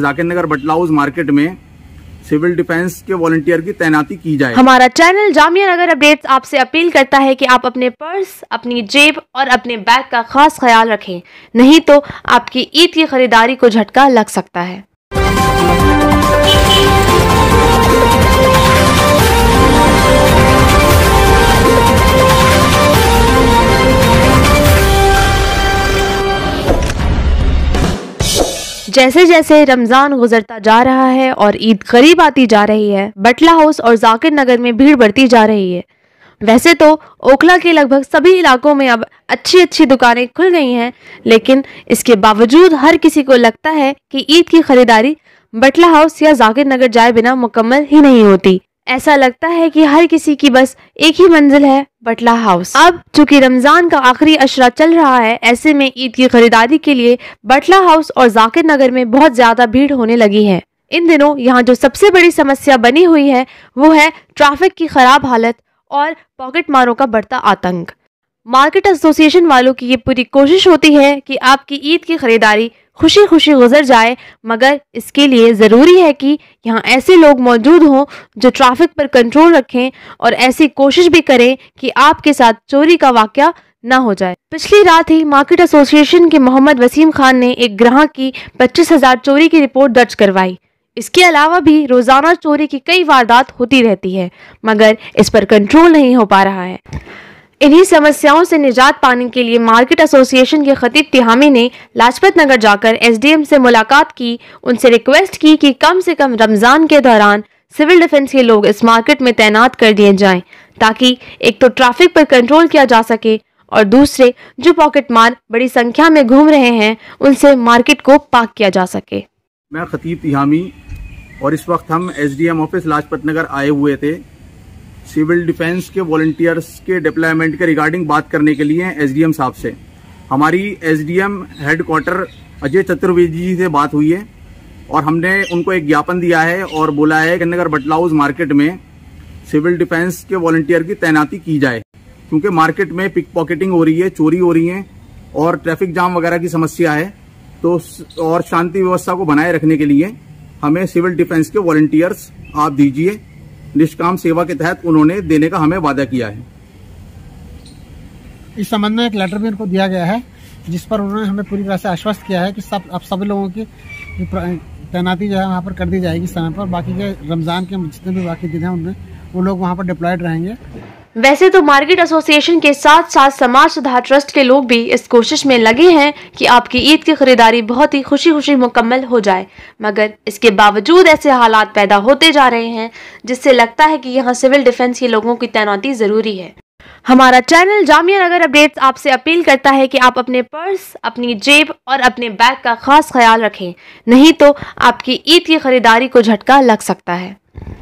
Zakir Nagar Batla House market में civil defence के volunteer की तैनाती की जाए हमारा चैनल जामिया नगर अपडेट्स आपसे अपील करता है कि आप अपने पर्स अपनी जेब और अपने बैग का खास ख्याल रखें नहीं तो आपकी ईद की खरीदारी को झटका लग सकता है जैसे जैसे रमजान गुजरता जा रहा है और ईद करीब आती जा रही है बटला हाउस और जाकिर नगर में भीड़ बढ़ती जा रही है वैसे तो ओखला के लगभग सभी इलाकों में अब अच्छी अच्छी दुकानें खुल गई हैं लेकिन इसके बावजूद हर किसी को लगता है कि ईद की खरीदारी बटला हाउस या जाकिर नगर जाए बिना मुकम्मल ही नहीं होती ऐसा लगता है कि हर किसी की बस एक ही मंजिल है बटला हाउस अब चूंकि रमजान का आखिरी अशरा चल रहा है ऐसे में ईद की खरीदारी के लिए बटला हाउस और जाकिर नगर में बहुत ज्यादा भीड़ होने लगी है इन दिनों यहाँ जो सबसे बड़ी समस्या बनी हुई है वो है ट्रैफिक की खराब हालत और पॉकेट मारों का बढ़ता आतंक मार्केट एसोसिएशन वालों की ये पूरी कोशिश होती है कि आपकी ईद की खरीदारी खुशी खुशी गुजर जाए मगर इसके लिए ज़रूरी है कि यहाँ ऐसे लोग मौजूद हों जो ट्रैफिक पर कंट्रोल रखें और ऐसी कोशिश भी करें कि आपके साथ चोरी का वाक़ ना हो जाए पिछली रात ही मार्केट एसोसिएशन के मोहम्मद वसीम खान ने एक ग्राहक की पच्चीस हजार चोरी की रिपोर्ट दर्ज करवाई इसके अलावा भी रोज़ाना चोरी की कई वारदात होती रहती है मगर इस पर कंट्रोल नहीं हो पा रहा है इन्हीं समस्याओं से निजात पाने के लिए मार्केट एसोसिएशन के खतीब तिहामी ने लाजपत नगर जाकर एसडीएम से मुलाकात की उनसे रिक्वेस्ट की कि कम से कम रमज़ान के दौरान सिविल डिफेंस के लोग इस मार्केट में तैनात कर दिए जाएं ताकि एक तो ट्रैफिक पर कंट्रोल किया जा सके और दूसरे जो पॉकेट मार बड़ी संख्या में घूम रहे हैं उनसे मार्केट को पाक किया जा सके मैं खतीब तिहामी और इस वक्त हम एस ऑफिस लाजपत नगर आए हुए थे सिविल डिफेंस के वॉल्टियर्स के डिप्लॉयमेंट के रिगार्डिंग बात करने के लिए एसडीएम साहब से हमारी एसडीएम हेडक्वार्टर अजय चतुर्वेदी जी से बात हुई है और हमने उनको एक ज्ञापन दिया है और बोला है कि नगर बटलाउज मार्केट में सिविल डिफेंस के वॉल्टियर की तैनाती की जाए क्योंकि मार्केट में पिक पॉकेटिंग हो रही है चोरी हो रही है और ट्रैफिक जाम वगैरह की समस्या है तो और शांति व्यवस्था को बनाए रखने के लिए हमें सिविल डिफेंस के वॉल्टियर्स आप दीजिए निष्काम सेवा के तहत उन्होंने देने का हमें वादा किया है इस संबंध में एक लेटर भी उनको दिया गया है जिस पर उन्होंने हमें पूरी तरह से आश्वस्त किया है कि सब अब सभी लोगों की तैनाती जो है वहाँ पर कर दी जाएगी समय पर बाकी के रमज़ान के जितने भी बाकी दिन हैं उनमें वो लोग वहाँ पर डिप्लॉयड रहेंगे वैसे तो मार्केट एसोसिएशन के साथ साथ समाज सुधार ट्रस्ट के लोग भी इस कोशिश में लगे हैं कि आपकी ईद की खरीदारी बहुत ही खुशी खुशी मुकम्मल हो जाए मगर इसके बावजूद ऐसे हालात पैदा होते जा रहे हैं जिससे लगता है कि यहाँ सिविल डिफेंस के लोगों की तैनाती ज़रूरी है हमारा चैनल जामिया नगर अपडेट्स आपसे अपील करता है कि आप अपने पर्स अपनी जेब और अपने बैग का खास ख्याल रखें नहीं तो आपकी ईद की खरीदारी को झटका लग सकता है